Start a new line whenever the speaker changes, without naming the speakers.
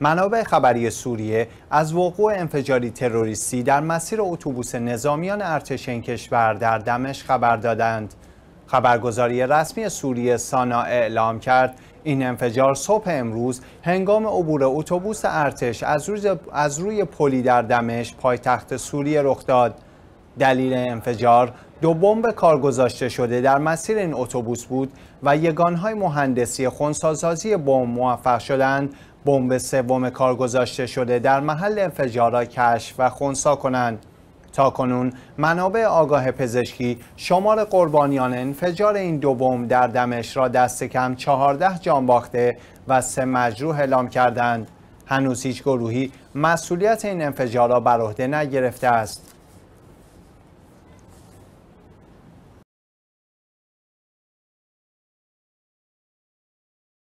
منابع خبری سوریه از وقوع انفجاری تروریستی در مسیر اتوبوس نظامیان ارتش این کشور در دمشق خبر دادند. خبرگزاری رسمی سوریه سانا اعلام کرد این انفجار صبح امروز هنگام عبور اتوبوس ارتش از, روی پلی در دمشق پایتخت سوریه رخ داد. دلیل انفجار دو بمب کار گذاشته شده در مسیر این اتوبوس بود و یگانهای مهندسی خونسازازی بمب موفق شدند بمب سوم کار گذاشته شده در محل انفجار را کشف و خونسا کنند تا کنون منابع آگاه پزشکی شمار قربانیان انفجار این دو بمب در دمشق را دست کم 14 جان باخته و سه مجروح اعلام کردند هنوز هیچ گروهی مسئولیت این انفجار را بر عهده نگرفته است